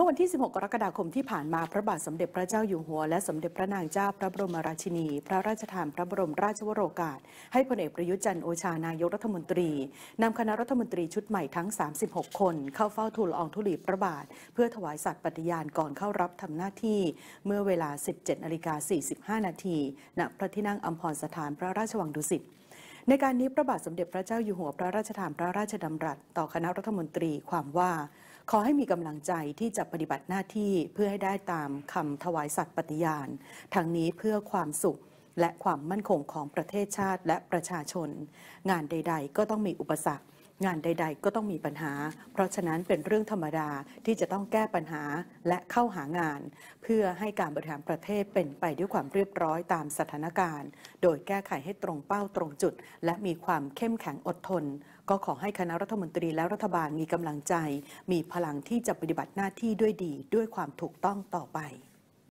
มื่อวันที่ 16 กรกฎาคมที่ผ่านมาพระบาทสมเด็จพระเจ้าอยู่หัวและสมเด็จพระนางเจ้าพระบรมราชินี พระราชทาน พระบรมราชวโรกาส ให้พลเอกประยุจันทร์โอชานายกรัฐมนตรีนำคณะรัฐมนตรีชุดใหม่ทั้ง 36 คนเข้าเฝ้าทูลอองธุลีพระบาท เพื่อถวายสัตย์ปฏิญาณก่อนเข้ารับทำหน้าที่เมื่อเวลา 17นาฬิกา45นาทีณพระที่นั่งอัมพรสถานพระราชวังดุสิตในการนี้พระบาทสมเด็จพระเจ้าอยู่หัว พระราชทานพระราชดำรัสต่อคณะรัฐมนตรีความว่าขอให้มีกำลังใจที่จะปฏิบัติหน้าที่เพื่อให้ได้ตามคำถวายสัตย์ปฏิญาณทั้งนี้เพื่อความสุขและความมั่นคงของประเทศชาติและประชาชน งานใดๆก็ต้องมีอุปสรรคงานใด ๆ ก็ต้องมีปัญหา เพราะฉะนั้นเป็นเรื่องธรรมดาที่จะต้องแก้ปัญหาและเข้าหางาน เพื่อให้การบริหารประเทศเป็นไปด้วยความเรียบร้อยตามสถานการณ์ โดยแก้ไขให้ตรงเป้าตรงจุด และมีความเข้มแข็งอดทน ก็ขอให้คณะรัฐมนตรีและรัฐบาลมีกำลังใจ มีพลังที่จะปฏิบัติหน้าที่ด้วยดีด้วยความถูกต้องต่อไป